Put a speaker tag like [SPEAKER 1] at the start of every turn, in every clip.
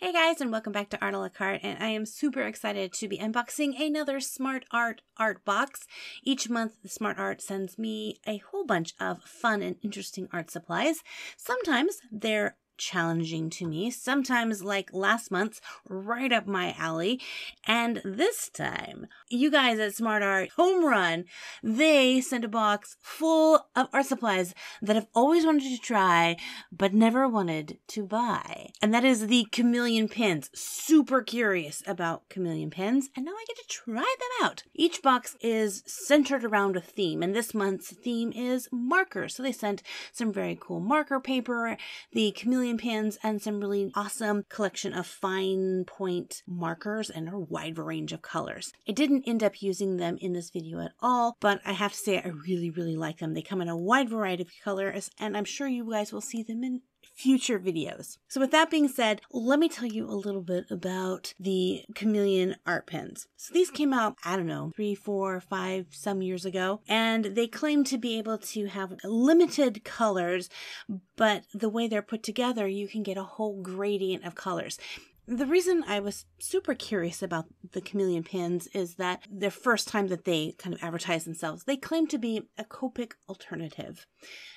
[SPEAKER 1] Hey guys, and welcome back to Arnold Lacarte, and I am super excited to be unboxing another Smart Art art box. Each month, Smart Art sends me a whole bunch of fun and interesting art supplies. Sometimes they're challenging to me, sometimes like last month's, right up my alley. And this time, you guys at Smart Art Home Run, they sent a box full of art supplies that I've always wanted to try, but never wanted to buy. And that is the chameleon pins. Super curious about chameleon pins. And now I get to try them out. Each box is centered around a theme. And this month's theme is markers. So they sent some very cool marker paper, the chameleon Chilean pans and some really awesome collection of fine point markers and a wide range of colors. I didn't end up using them in this video at all, but I have to say I really, really like them. They come in a wide variety of colors and I'm sure you guys will see them in future videos. So, with that being said, let me tell you a little bit about the chameleon art pens. So, these came out, I don't know, three, four, five, some years ago, and they claim to be able to have limited colors, but the way they're put together, you can get a whole gradient of colors. The reason I was super curious about the chameleon pins is that the first time that they kind of advertise themselves, they claim to be a Copic alternative,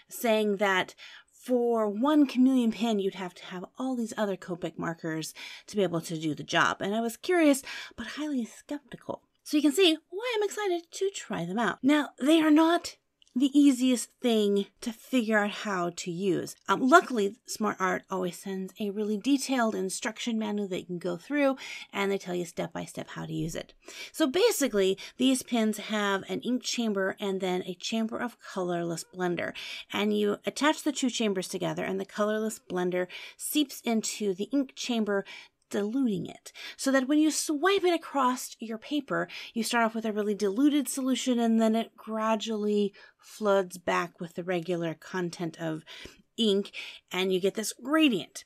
[SPEAKER 1] saying that for one chameleon pen, you'd have to have all these other Copic markers to be able to do the job. And I was curious, but highly skeptical. So you can see why I'm excited to try them out. Now, they are not the easiest thing to figure out how to use. Um, luckily, SmartArt always sends a really detailed instruction manual that you can go through and they tell you step by step how to use it. So basically, these pins have an ink chamber and then a chamber of colorless blender. And you attach the two chambers together and the colorless blender seeps into the ink chamber diluting it so that when you swipe it across your paper, you start off with a really diluted solution and then it gradually floods back with the regular content of ink and you get this gradient.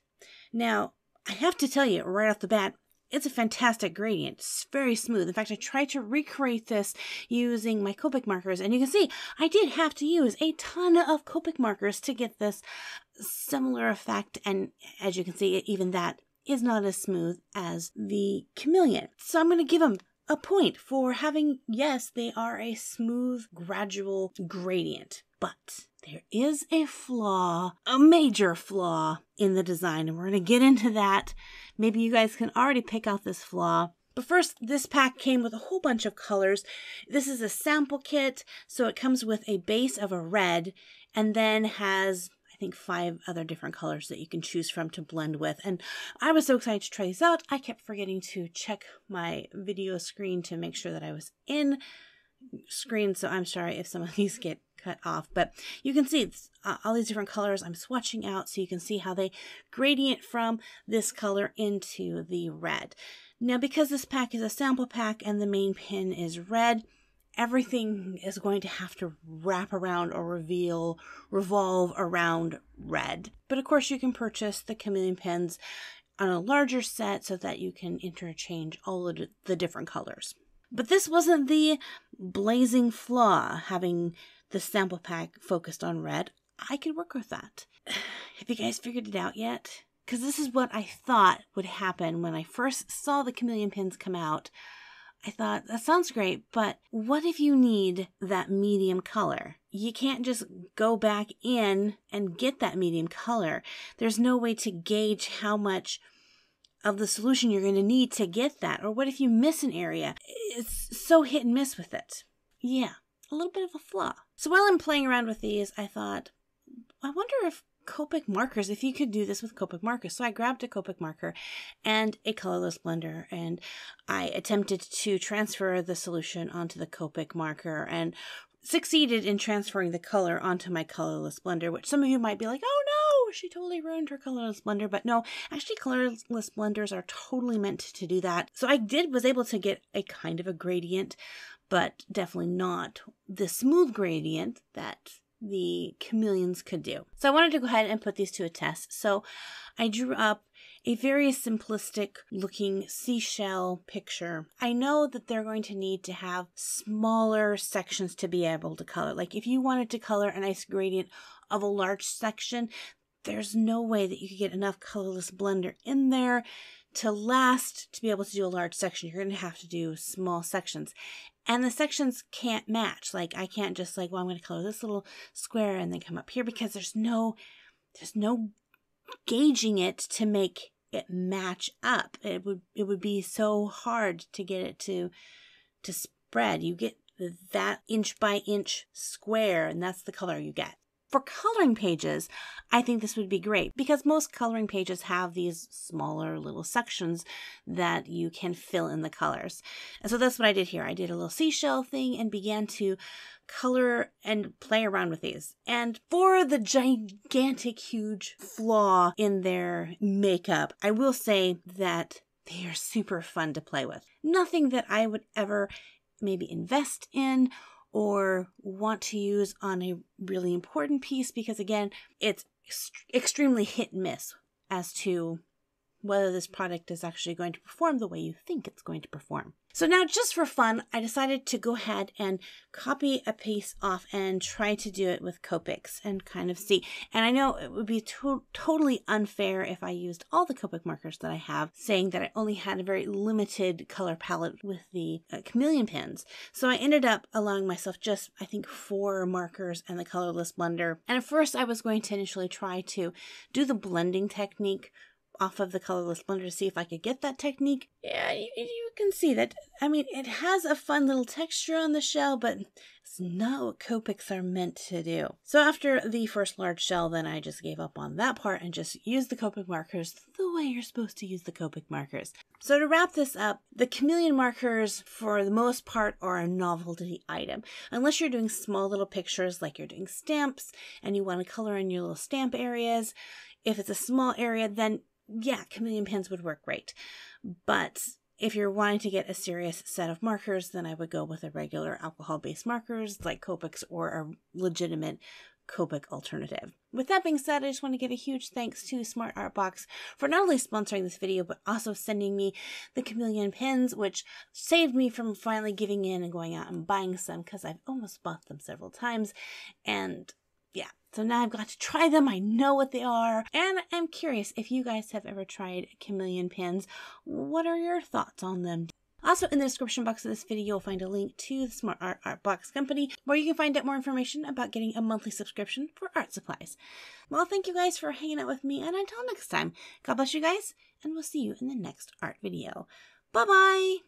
[SPEAKER 1] Now, I have to tell you right off the bat, it's a fantastic gradient. It's very smooth. In fact, I tried to recreate this using my Copic markers, and you can see I did have to use a ton of Copic markers to get this similar effect. And as you can see, even that is not as smooth as the chameleon. So I'm going to give them a point for having, yes, they are a smooth, gradual gradient, but there is a flaw, a major flaw in the design, and we're going to get into that. Maybe you guys can already pick out this flaw. But first, this pack came with a whole bunch of colors. This is a sample kit, so it comes with a base of a red and then has I think five other different colors that you can choose from to blend with. And I was so excited to try these out. I kept forgetting to check my video screen to make sure that I was in screen. So I'm sorry if some of these get cut off, but you can see uh, all these different colors I'm swatching out so you can see how they gradient from this color into the red. Now, because this pack is a sample pack and the main pin is red, everything is going to have to wrap around or reveal, revolve around red. But of course, you can purchase the chameleon pins on a larger set so that you can interchange all of the different colors. But this wasn't the blazing flaw, having the sample pack focused on red. I could work with that. Have you guys figured it out yet? Because this is what I thought would happen when I first saw the chameleon pins come out. I thought, that sounds great, but what if you need that medium color? You can't just go back in and get that medium color. There's no way to gauge how much of the solution you're going to need to get that. Or what if you miss an area? It's so hit and miss with it. Yeah, a little bit of a flaw. So while I'm playing around with these, I thought, I wonder if Copic markers, if you could do this with Copic markers. So I grabbed a Copic marker and a colorless blender and I attempted to transfer the solution onto the Copic marker and succeeded in transferring the color onto my colorless blender, which some of you might be like, oh no, she totally ruined her colorless blender. But no, actually colorless blenders are totally meant to do that. So I did was able to get a kind of a gradient, but definitely not the smooth gradient that the chameleons could do. So I wanted to go ahead and put these to a test. So I drew up a very simplistic looking seashell picture. I know that they're going to need to have smaller sections to be able to color. Like if you wanted to color a nice gradient of a large section, there's no way that you could get enough colorless blender in there to last to be able to do a large section. You're going to have to do small sections and the sections can't match. Like I can't just like, well, I'm going to color this little square and then come up here because there's no, there's no gauging it to make it match up. It would, it would be so hard to get it to, to spread. You get that inch by inch square and that's the color you get. For coloring pages, I think this would be great because most coloring pages have these smaller little sections that you can fill in the colors. And so that's what I did here. I did a little seashell thing and began to color and play around with these. And for the gigantic, huge flaw in their makeup, I will say that they are super fun to play with. Nothing that I would ever maybe invest in or want to use on a really important piece because again it's ext- extremely hit and miss as to whether this product is actually going to perform the way you think it's going to perform. So now just for fun, I decided to go ahead and copy a piece off and try to do it with Copics and kind of see. And I know it would be to totally unfair if I used all the Copic markers that I have, saying that I only had a very limited color palette with the uh, chameleon pens. So I ended up allowing myself just, I think, four markers and the colorless blender. And at first I was going to initially try to do the blending technique off of the colorless blender to see if I could get that technique. Yeah, you, you, can see that. I mean, it has a fun little texture on the shell, but it's not what Copics are meant to do. So after the first large shell, then I just gave up on that part and just used the Copic markers the way you're supposed to use the Copic markers. So to wrap this up, the chameleon markers for the most part are a novelty item. Unless you're doing small little pictures like you're doing stamps and you want to color in your little stamp areas, if it's a small area, then yeah, chameleon pens would work great. But if you're wanting to get a serious set of markers, then I would go with a regular alcohol based markers like Copics or a legitimate Copic alternative. With that being said, I just want to give a huge thanks to Smart Art Box for not only sponsoring this video, but also sending me the chameleon pins, which saved me from finally giving in and going out and buying some because I've almost bought them several times. And yeah, so now I've got to try them. I know what they are. And I'm curious if you guys have ever tried chameleon pins. What are your thoughts on them? Also, in the description box of this video, you'll find a link to the Smart Art Art Box Company, where you can find out more information about getting a monthly subscription for art supplies. Well, thank you guys for hanging out with me, and until next time, God bless you guys, and we'll see you in the next art video. Bye-bye!